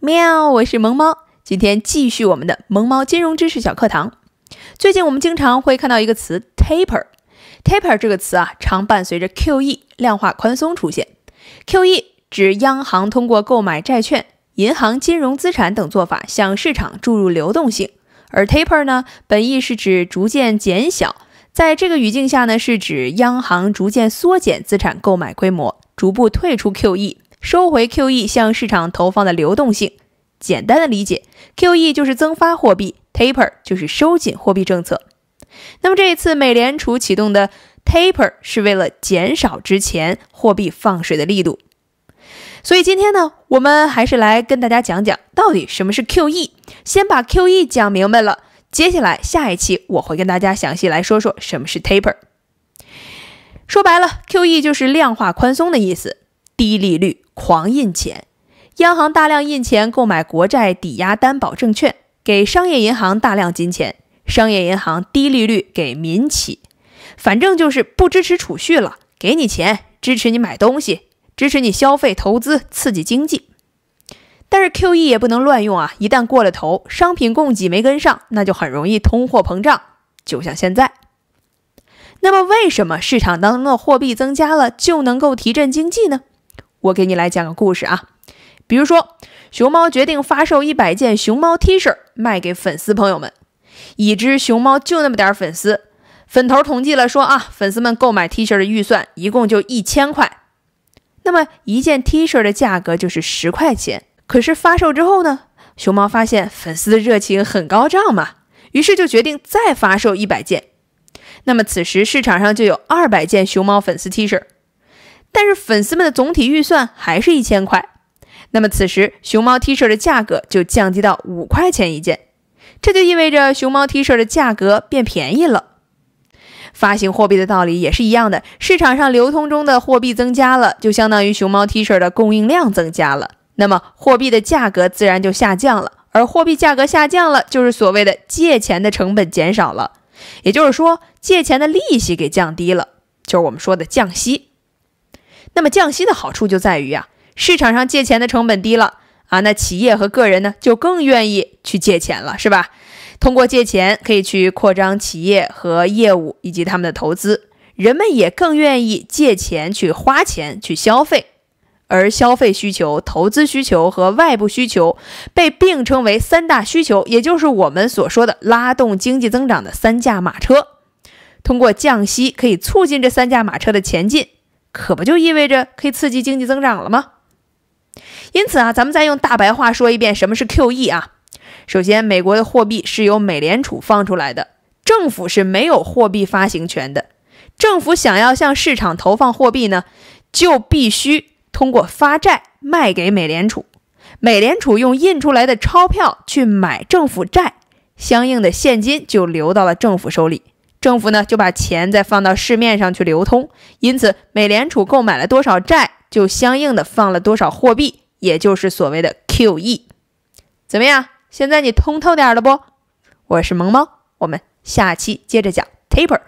喵，我是萌猫。今天继续我们的萌猫金融知识小课堂。最近我们经常会看到一个词 “taper”。taper 这个词啊，常伴随着 QE 量化宽松出现。QE 指央行通过购买债券、银行金融资产等做法向市场注入流动性，而 taper 呢，本意是指逐渐减小。在这个语境下呢，是指央行逐渐缩减资产购买规模，逐步退出 QE。收回 QE 向市场投放的流动性，简单的理解，QE 就是增发货币，Taper 就是收紧货币政策。那么这一次美联储启动的 Taper 是为了减少之前货币放水的力度。所以今天呢，我们还是来跟大家讲讲到底什么是 QE。先把 QE 讲明白了，接下来下一期我会跟大家详细来说说什么是 Taper。说白了，QE 就是量化宽松的意思。低利率狂印钱，央行大量印钱购买国债、抵押担保证券，给商业银行大量金钱，商业银行低利率给民企，反正就是不支持储蓄了，给你钱，支持你买东西，支持你消费、投资，刺激经济。但是 Q E 也不能乱用啊，一旦过了头，商品供给没跟上，那就很容易通货膨胀，就像现在。那么为什么市场当中的货币增加了就能够提振经济呢？我给你来讲个故事啊，比如说，熊猫决定发售一百件熊猫 T 恤，卖给粉丝朋友们。已知熊猫就那么点粉丝，粉头统计了说啊，粉丝们购买 T 恤的预算一共就一千块。那么一件 T 恤的价格就是十块钱。可是发售之后呢，熊猫发现粉丝的热情很高涨嘛，于是就决定再发售一百件。那么此时市场上就有二百件熊猫粉丝 T 恤。但是粉丝们的总体预算还是一千块，那么此时熊猫 T 恤的价格就降低到五块钱一件，这就意味着熊猫 T 恤的价格变便宜了。发行货币的道理也是一样的，市场上流通中的货币增加了，就相当于熊猫 T 恤的供应量增加了，那么货币的价格自然就下降了。而货币价格下降了，就是所谓的借钱的成本减少了，也就是说借钱的利息给降低了，就是我们说的降息。那么降息的好处就在于啊，市场上借钱的成本低了啊，那企业和个人呢就更愿意去借钱了，是吧？通过借钱可以去扩张企业和业务以及他们的投资，人们也更愿意借钱去花钱去消费，而消费需求、投资需求和外部需求被并称为三大需求，也就是我们所说的拉动经济增长的三驾马车。通过降息可以促进这三驾马车的前进。可不就意味着可以刺激经济增长了吗？因此啊，咱们再用大白话说一遍什么是 QE 啊。首先，美国的货币是由美联储放出来的，政府是没有货币发行权的。政府想要向市场投放货币呢，就必须通过发债卖给美联储，美联储用印出来的钞票去买政府债，相应的现金就流到了政府手里。政府呢，就把钱再放到市面上去流通，因此美联储购买了多少债，就相应的放了多少货币，也就是所谓的 QE。怎么样？现在你通透点了不？我是萌猫，我们下期接着讲 Taper。